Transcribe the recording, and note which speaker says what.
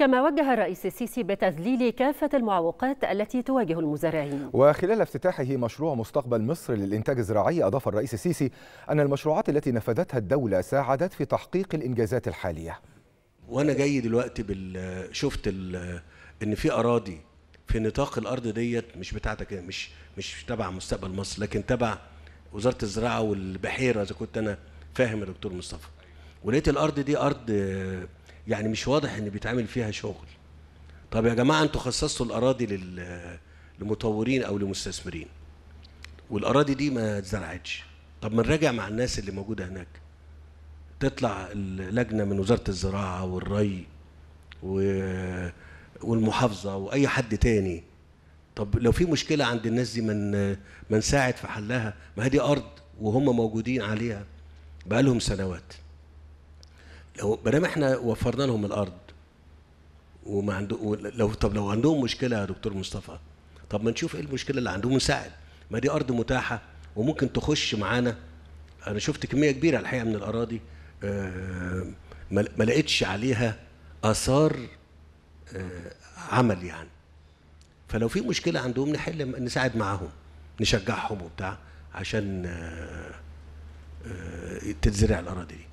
Speaker 1: كما وجه الرئيس السيسي بتذليل كافة المعوقات التي تواجه المزارعين وخلال افتتاحه مشروع مستقبل مصر للإنتاج الزراعي أضاف الرئيس السيسي أن المشروعات التي نفذتها الدولة ساعدت في تحقيق الإنجازات الحالية
Speaker 2: وأنا جاي دلوقتي بال... شفت إن في أراضي في نطاق الأرض ديت مش بتاعتك مش مش تبع مستقبل مصر لكن تبع وزارة الزراعة والبحيرة إذا كنت أنا فاهم يا دكتور مصطفى ولقيت الأرض دي أرض يعني مش واضح ان بيتعمل فيها شغل طب يا جماعه انتوا خصصتوا الاراضي لل لمطورين او لمستثمرين والاراضي دي ما اتزرعتش طب ما نراجع مع الناس اللي موجوده هناك تطلع اللجنه من وزاره الزراعه والري و... والمحافظه واي حد تاني طب لو في مشكله عند الناس دي من ما نساعد في حلها ما هي دي ارض وهم موجودين عليها بقالهم سنوات هو ما دام احنا وفرنا لهم الارض وما عنده لو طب لو عندهم مشكله يا دكتور مصطفى طب ما نشوف ايه المشكله اللي عندهم ونساعد ما دي ارض متاحه وممكن تخش معانا انا شفت كميه كبيره الحقيقه من الاراضي آه، ما لقيتش عليها اثار آه، عمل يعني فلو في مشكله عندهم نحل نساعد معاهم نشجعهم وبتاع عشان آه، تتزرع الاراضي دي